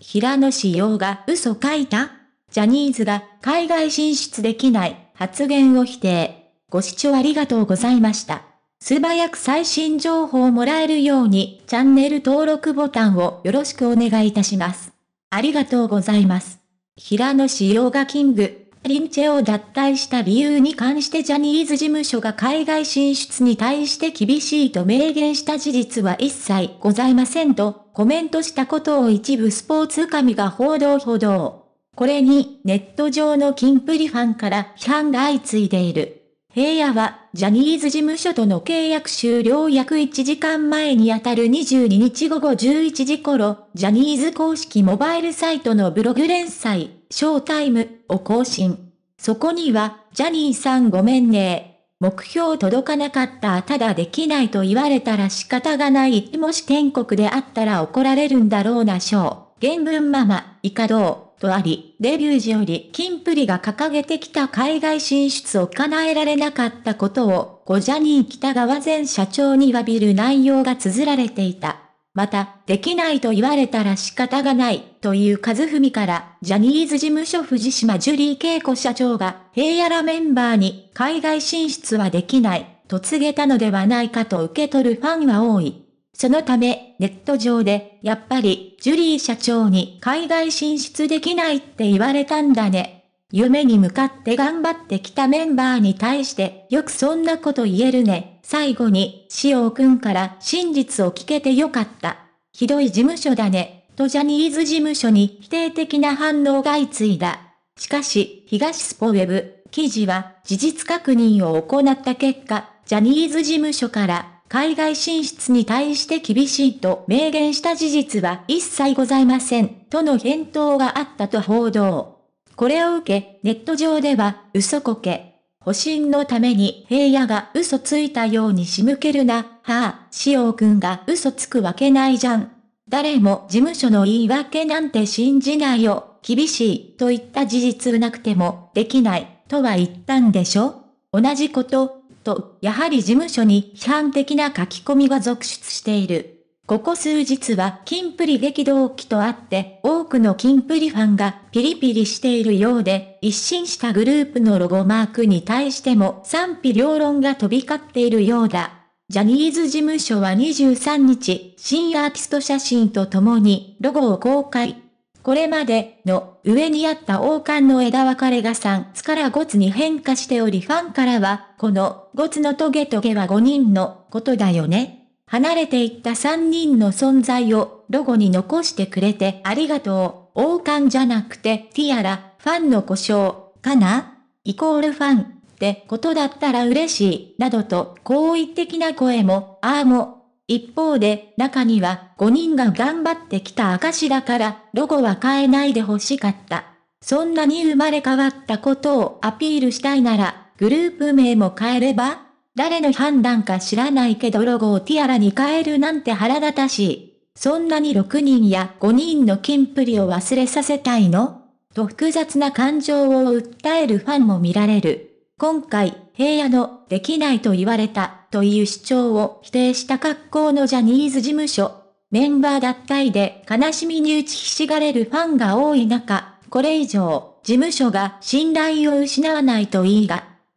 平野紫耀が嘘書いたジャニーズが海外進出できない発言を否定。ご視聴ありがとうございました。素早く最新情報をもらえるようにチャンネル登録ボタンをよろしくお願いいたします。ありがとうございます。平野紫耀がキング。リンチェを脱退した理由に関してジャニーズ事務所が海外進出に対して厳しいと明言した事実は一切ございませんとコメントしたことを一部スポーツ紙が報道報道。これにネット上のキンプリファンから批判が相次いでいる。平野は、ジャニーズ事務所との契約終了約1時間前にあたる22日午後11時頃、ジャニーズ公式モバイルサイトのブログ連載、ショータイムを更新。そこには、ジャニーさんごめんね。目標届かなかったただできないと言われたら仕方がない。もし天国であったら怒られるんだろうなショー。原文ママ、イカドウ、とあり、デビュー時より金プリが掲げてきた海外進出を叶えられなかったことを、ごジャニー北川前社長に詫びる内容が綴られていた。また、できないと言われたら仕方がない、という和文から、ジャニーズ事務所藤島ジュリー恵子社長が、平野らメンバーに、海外進出はできない、と告げたのではないかと受け取るファンは多い。そのため、ネット上で、やっぱり、ジュリー社長に海外進出できないって言われたんだね。夢に向かって頑張ってきたメンバーに対して、よくそんなこと言えるね。最後に、塩くんから真実を聞けてよかった。ひどい事務所だね、とジャニーズ事務所に否定的な反応が相次いだ。しかし、東スポウェブ、記事は、事実確認を行った結果、ジャニーズ事務所から、海外進出に対して厳しいと明言した事実は一切ございません、との返答があったと報道。これを受け、ネット上では、嘘こけ、保身のために平野が嘘ついたように仕向けるな、はあ、潮君が嘘つくわけないじゃん。誰も事務所の言い訳なんて信じないよ、厳しい、といった事実なくても、できない、とは言ったんでしょ同じこと、と、やはり事務所に批判的な書き込みが続出している。ここ数日は金プリ激動期とあって、多くの金プリファンがピリピリしているようで、一新したグループのロゴマークに対しても賛否両論が飛び交っているようだ。ジャニーズ事務所は23日、新アーティスト写真とともにロゴを公開。これまでの上にあった王冠の枝分かれが3つから5つに変化しておりファンからは、この5つのトゲトゲは5人のことだよね離れていった三人の存在をロゴに残してくれてありがとう。王冠じゃなくてティアラ、ファンの故障、かなイコールファンってことだったら嬉しい、などと好意的な声も、ああも、一方で、中には5人が頑張ってきた証だから、ロゴは変えないで欲しかった。そんなに生まれ変わったことをアピールしたいなら、グループ名も変えれば誰の判断か知らないけどロゴをティアラに変えるなんて腹立たしい。そんなに6人や5人のキンプリを忘れさせたいのと複雑な感情を訴えるファンも見られる。今回、平野のできないと言われたという主張を否定した格好のジャニーズ事務所。メンバー脱退で悲しみに打ちひしがれるファンが多い中、これ以上、事務所が信頼を失わないといいが。